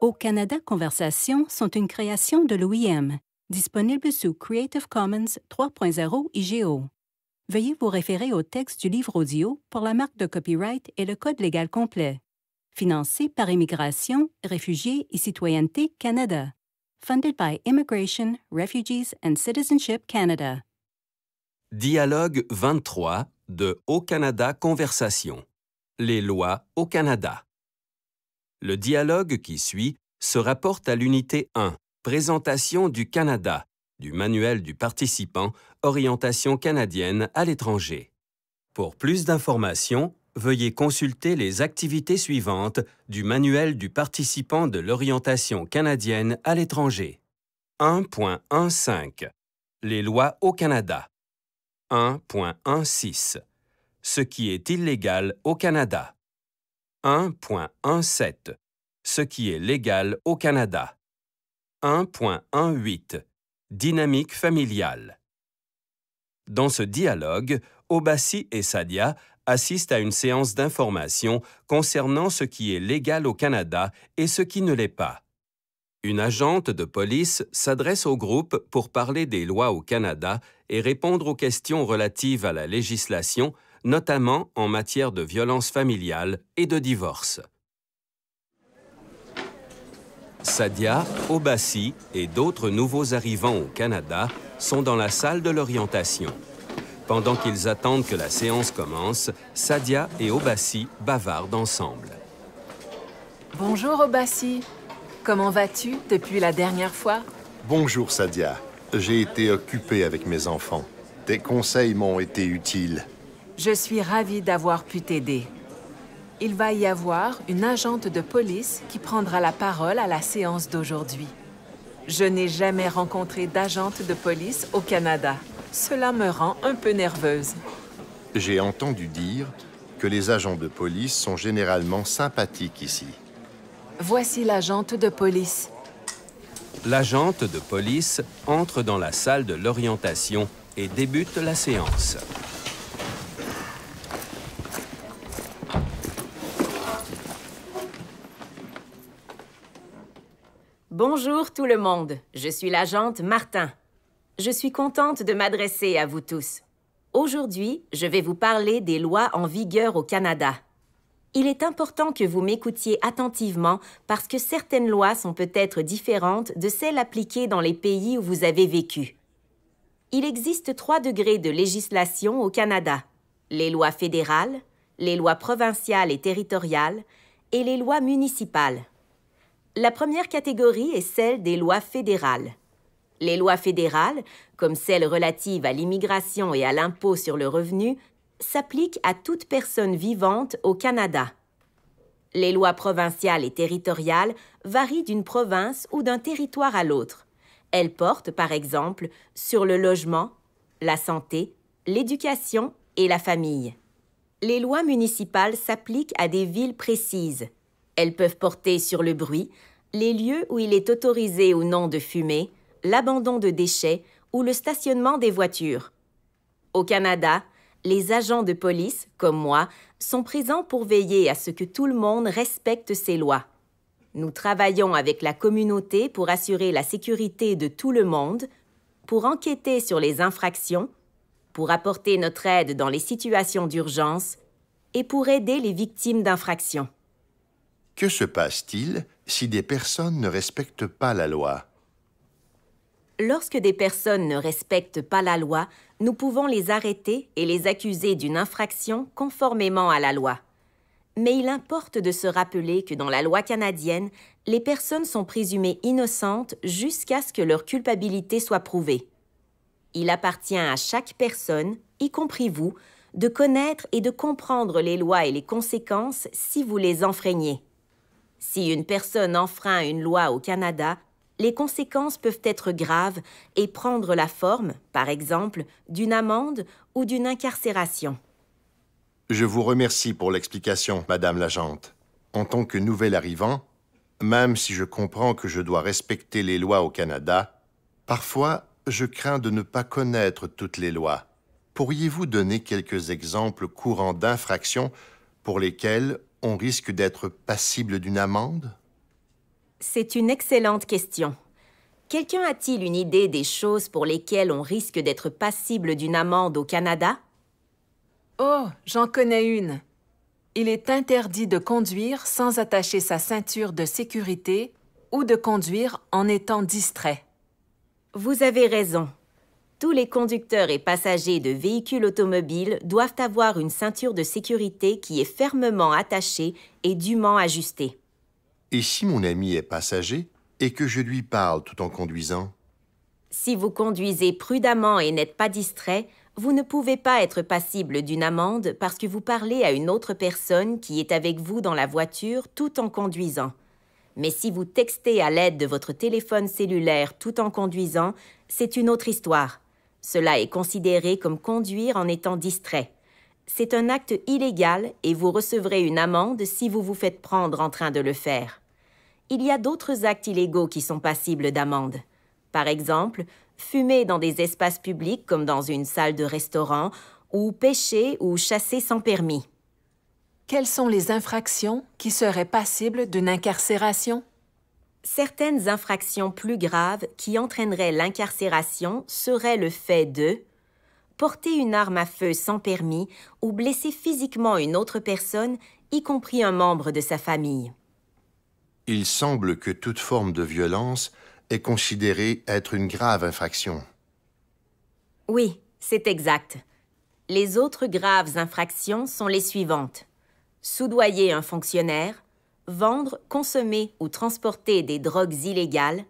Au Canada Conversation sont une création de l'OIM, disponible sous Creative Commons 3.0 IGO. Veuillez vous référer au texte du livre audio pour la marque de copyright et le code légal complet. Financé par Immigration, Réfugiés et Citoyenneté Canada. Funded by Immigration, Refugees and Citizenship Canada. Dialogue 23 de Au Canada Conversation. Les lois au Canada. Le dialogue qui suit se rapporte à l'unité 1, Présentation du Canada, du manuel du participant Orientation canadienne à l'étranger. Pour plus d'informations, veuillez consulter les activités suivantes du manuel du participant de l'orientation canadienne à l'étranger. 1.15 Les lois au Canada 1.16 Ce qui est illégal au Canada 1.17, ce qui est légal au Canada. 1.18 Dynamique familiale Dans ce dialogue, Obassi et Sadia assistent à une séance d'information concernant ce qui est légal au Canada et ce qui ne l'est pas. Une agente de police s'adresse au groupe pour parler des lois au Canada et répondre aux questions relatives à la législation notamment en matière de violence familiale et de divorce. Sadia, Obassi et d'autres nouveaux arrivants au Canada sont dans la salle de l'orientation. Pendant qu'ils attendent que la séance commence, Sadia et Obassi bavardent ensemble. Bonjour Obassi. Comment vas-tu depuis la dernière fois Bonjour Sadia. J'ai été occupé avec mes enfants. Tes conseils m'ont été utiles. Je suis ravie d'avoir pu t'aider. Il va y avoir une agente de police qui prendra la parole à la séance d'aujourd'hui. Je n'ai jamais rencontré d'agente de police au Canada. Cela me rend un peu nerveuse. J'ai entendu dire que les agents de police sont généralement sympathiques ici. Voici l'agente de police. L'agente de police entre dans la salle de l'orientation et débute la séance. Bonjour tout le monde, je suis l'agente Martin. Je suis contente de m'adresser à vous tous. Aujourd'hui, je vais vous parler des lois en vigueur au Canada. Il est important que vous m'écoutiez attentivement parce que certaines lois sont peut-être différentes de celles appliquées dans les pays où vous avez vécu. Il existe trois degrés de législation au Canada. Les lois fédérales, les lois provinciales et territoriales et les lois municipales. La première catégorie est celle des lois fédérales. Les lois fédérales, comme celles relatives à l'immigration et à l'impôt sur le revenu, s'appliquent à toute personne vivante au Canada. Les lois provinciales et territoriales varient d'une province ou d'un territoire à l'autre. Elles portent, par exemple, sur le logement, la santé, l'éducation et la famille. Les lois municipales s'appliquent à des villes précises. Elles peuvent porter sur le bruit, les lieux où il est autorisé ou non de fumer, l'abandon de déchets ou le stationnement des voitures. Au Canada, les agents de police, comme moi, sont présents pour veiller à ce que tout le monde respecte ces lois. Nous travaillons avec la communauté pour assurer la sécurité de tout le monde, pour enquêter sur les infractions, pour apporter notre aide dans les situations d'urgence et pour aider les victimes d'infractions. Que se passe-t-il si des personnes ne respectent pas la loi Lorsque des personnes ne respectent pas la loi, nous pouvons les arrêter et les accuser d'une infraction conformément à la loi. Mais il importe de se rappeler que dans la loi canadienne, les personnes sont présumées innocentes jusqu'à ce que leur culpabilité soit prouvée. Il appartient à chaque personne, y compris vous, de connaître et de comprendre les lois et les conséquences si vous les enfreignez. Si une personne enfreint une loi au Canada, les conséquences peuvent être graves et prendre la forme, par exemple, d'une amende ou d'une incarcération. Je vous remercie pour l'explication, Madame l'agente. En tant que nouvel arrivant, même si je comprends que je dois respecter les lois au Canada, parfois je crains de ne pas connaître toutes les lois. Pourriez-vous donner quelques exemples courants d'infractions pour lesquelles on risque d'être passible d'une amende C'est une excellente question. Quelqu'un a-t-il une idée des choses pour lesquelles on risque d'être passible d'une amende au Canada Oh, j'en connais une. Il est interdit de conduire sans attacher sa ceinture de sécurité ou de conduire en étant distrait. Vous avez raison. Tous les conducteurs et passagers de véhicules automobiles doivent avoir une ceinture de sécurité qui est fermement attachée et dûment ajustée. Et si mon ami est passager et que je lui parle tout en conduisant Si vous conduisez prudemment et n'êtes pas distrait, vous ne pouvez pas être passible d'une amende parce que vous parlez à une autre personne qui est avec vous dans la voiture tout en conduisant. Mais si vous textez à l'aide de votre téléphone cellulaire tout en conduisant, c'est une autre histoire. Cela est considéré comme conduire en étant distrait. C'est un acte illégal et vous recevrez une amende si vous vous faites prendre en train de le faire. Il y a d'autres actes illégaux qui sont passibles d'amende. Par exemple, fumer dans des espaces publics comme dans une salle de restaurant ou pêcher ou chasser sans permis. Quelles sont les infractions qui seraient passibles d'une incarcération? certaines infractions plus graves qui entraîneraient l'incarcération seraient le fait de porter une arme à feu sans permis ou blesser physiquement une autre personne, y compris un membre de sa famille. Il semble que toute forme de violence est considérée être une grave infraction. Oui, c'est exact. Les autres graves infractions sont les suivantes. Soudoyer un fonctionnaire, vendre, consommer ou transporter des drogues illégales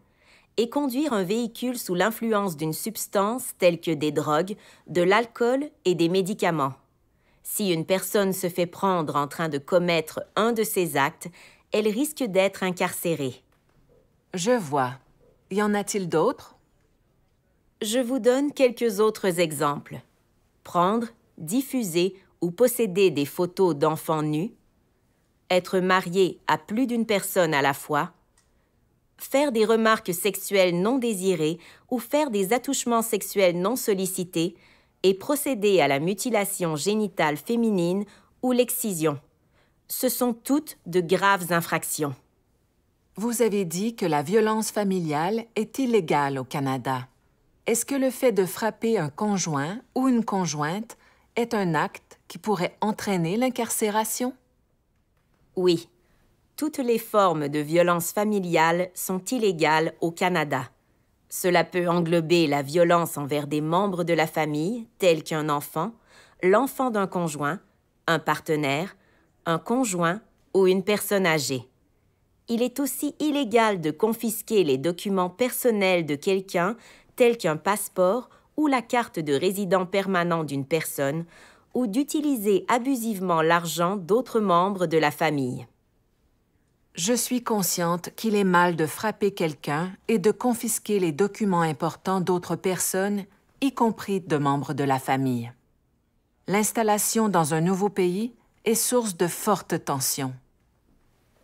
et conduire un véhicule sous l'influence d'une substance telle que des drogues, de l'alcool et des médicaments. Si une personne se fait prendre en train de commettre un de ces actes, elle risque d'être incarcérée. Je vois. Y en a-t-il d'autres Je vous donne quelques autres exemples. Prendre, diffuser ou posséder des photos d'enfants nus, être marié à plus d'une personne à la fois, faire des remarques sexuelles non désirées ou faire des attouchements sexuels non sollicités et procéder à la mutilation génitale féminine ou l'excision. Ce sont toutes de graves infractions. Vous avez dit que la violence familiale est illégale au Canada. Est-ce que le fait de frapper un conjoint ou une conjointe est un acte qui pourrait entraîner l'incarcération? Oui. Toutes les formes de violence familiale sont illégales au Canada. Cela peut englober la violence envers des membres de la famille, tels qu'un enfant, l'enfant d'un conjoint, un partenaire, un conjoint ou une personne âgée. Il est aussi illégal de confisquer les documents personnels de quelqu'un, tels qu'un passeport ou la carte de résident permanent d'une personne, d'utiliser abusivement l'argent d'autres membres de la famille. Je suis consciente qu'il est mal de frapper quelqu'un et de confisquer les documents importants d'autres personnes, y compris de membres de la famille. L'installation dans un nouveau pays est source de fortes tensions.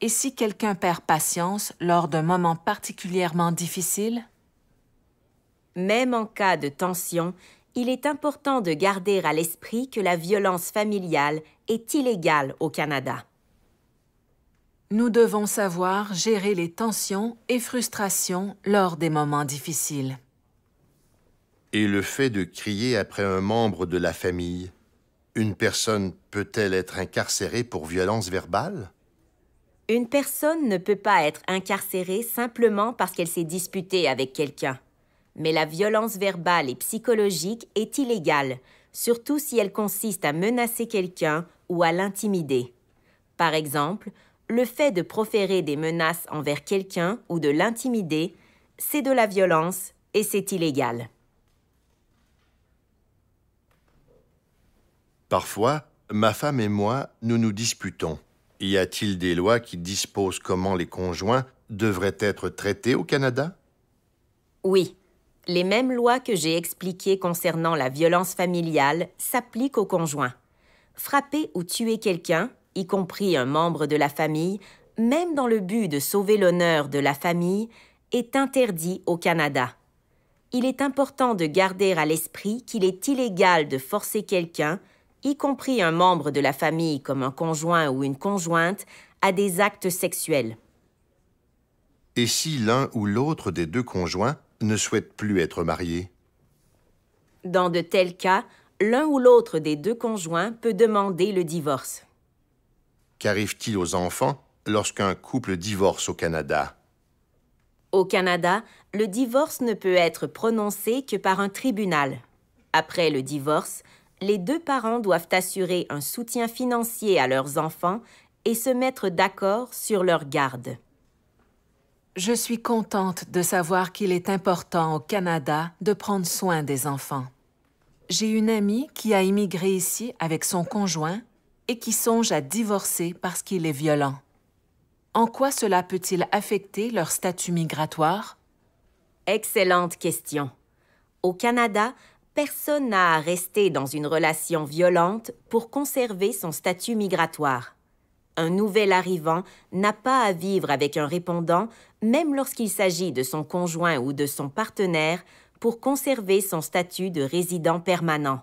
Et si quelqu'un perd patience lors d'un moment particulièrement difficile? Même en cas de tension, il est important de garder à l'esprit que la violence familiale est illégale au Canada. Nous devons savoir gérer les tensions et frustrations lors des moments difficiles. Et le fait de crier après un membre de la famille, une personne peut-elle être incarcérée pour violence verbale? Une personne ne peut pas être incarcérée simplement parce qu'elle s'est disputée avec quelqu'un mais la violence verbale et psychologique est illégale, surtout si elle consiste à menacer quelqu'un ou à l'intimider. Par exemple, le fait de proférer des menaces envers quelqu'un ou de l'intimider, c'est de la violence et c'est illégal. Parfois, ma femme et moi, nous nous disputons. Y a-t-il des lois qui disposent comment les conjoints devraient être traités au Canada Oui, les mêmes lois que j'ai expliquées concernant la violence familiale s'appliquent aux conjoints. Frapper ou tuer quelqu'un, y compris un membre de la famille, même dans le but de sauver l'honneur de la famille, est interdit au Canada. Il est important de garder à l'esprit qu'il est illégal de forcer quelqu'un, y compris un membre de la famille comme un conjoint ou une conjointe, à des actes sexuels. Et si l'un ou l'autre des deux conjoints ne souhaite plus être marié Dans de tels cas, l'un ou l'autre des deux conjoints peut demander le divorce. Qu'arrive-t-il aux enfants lorsqu'un couple divorce au Canada Au Canada, le divorce ne peut être prononcé que par un tribunal. Après le divorce, les deux parents doivent assurer un soutien financier à leurs enfants et se mettre d'accord sur leur garde. Je suis contente de savoir qu'il est important au Canada de prendre soin des enfants. J'ai une amie qui a immigré ici avec son conjoint et qui songe à divorcer parce qu'il est violent. En quoi cela peut-il affecter leur statut migratoire? Excellente question. Au Canada, personne n'a à rester dans une relation violente pour conserver son statut migratoire. Un nouvel arrivant n'a pas à vivre avec un répondant, même lorsqu'il s'agit de son conjoint ou de son partenaire, pour conserver son statut de résident permanent.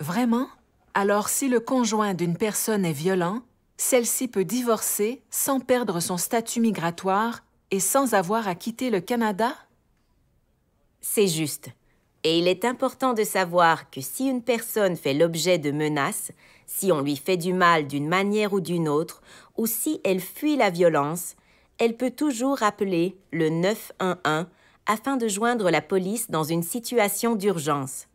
Vraiment Alors si le conjoint d'une personne est violent, celle-ci peut divorcer sans perdre son statut migratoire et sans avoir à quitter le Canada C'est juste. Et il est important de savoir que si une personne fait l'objet de menaces, si on lui fait du mal d'une manière ou d'une autre, ou si elle fuit la violence, elle peut toujours appeler le 911 afin de joindre la police dans une situation d'urgence.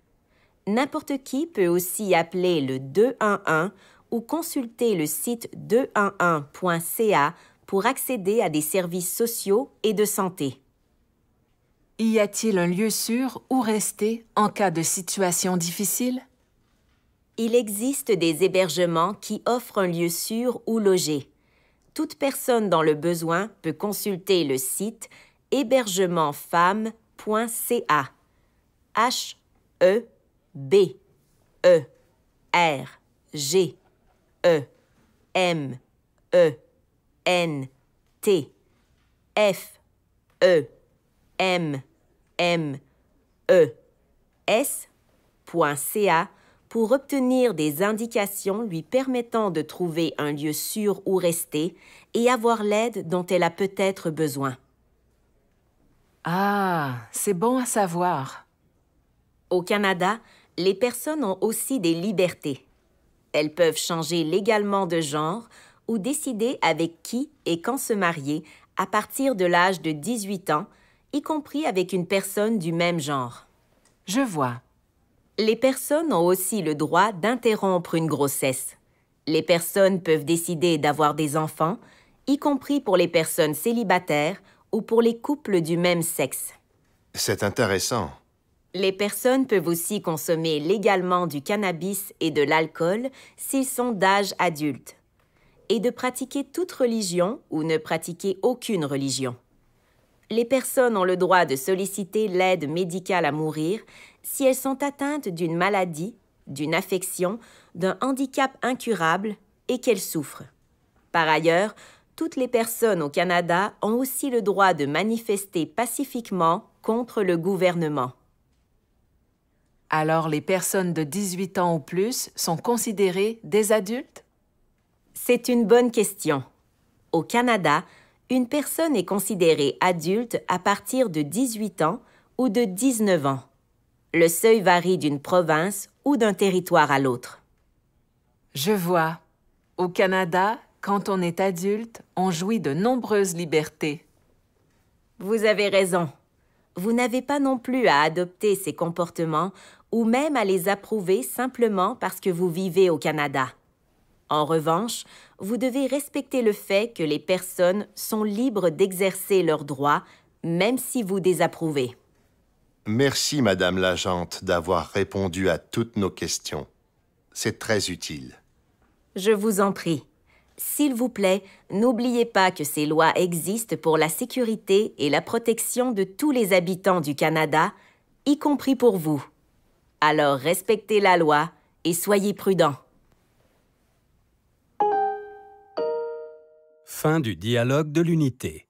N'importe qui peut aussi appeler le 211 ou consulter le site 211.ca pour accéder à des services sociaux et de santé. Y a-t-il un lieu sûr où rester en cas de situation difficile il existe des hébergements qui offrent un lieu sûr où loger. Toute personne dans le besoin peut consulter le site hébergementfemme.ca. H E B E R G E M E N T F E M M E S.ca pour obtenir des indications lui permettant de trouver un lieu sûr où rester et avoir l'aide dont elle a peut-être besoin. Ah, c'est bon à savoir. Au Canada, les personnes ont aussi des libertés. Elles peuvent changer légalement de genre ou décider avec qui et quand se marier à partir de l'âge de 18 ans, y compris avec une personne du même genre. Je vois. Les personnes ont aussi le droit d'interrompre une grossesse. Les personnes peuvent décider d'avoir des enfants, y compris pour les personnes célibataires ou pour les couples du même sexe. C'est intéressant. Les personnes peuvent aussi consommer légalement du cannabis et de l'alcool s'ils sont d'âge adulte et de pratiquer toute religion ou ne pratiquer aucune religion les personnes ont le droit de solliciter l'aide médicale à mourir si elles sont atteintes d'une maladie, d'une affection, d'un handicap incurable et qu'elles souffrent. Par ailleurs, toutes les personnes au Canada ont aussi le droit de manifester pacifiquement contre le gouvernement. Alors les personnes de 18 ans ou plus sont considérées des adultes C'est une bonne question. Au Canada, une personne est considérée adulte à partir de 18 ans ou de 19 ans. Le seuil varie d'une province ou d'un territoire à l'autre. Je vois. Au Canada, quand on est adulte, on jouit de nombreuses libertés. Vous avez raison. Vous n'avez pas non plus à adopter ces comportements ou même à les approuver simplement parce que vous vivez au Canada. En revanche, vous devez respecter le fait que les personnes sont libres d'exercer leurs droits, même si vous désapprouvez. Merci, Madame l'agente, d'avoir répondu à toutes nos questions. C'est très utile. Je vous en prie. S'il vous plaît, n'oubliez pas que ces lois existent pour la sécurité et la protection de tous les habitants du Canada, y compris pour vous. Alors respectez la loi et soyez prudents. Fin du dialogue de l'unité.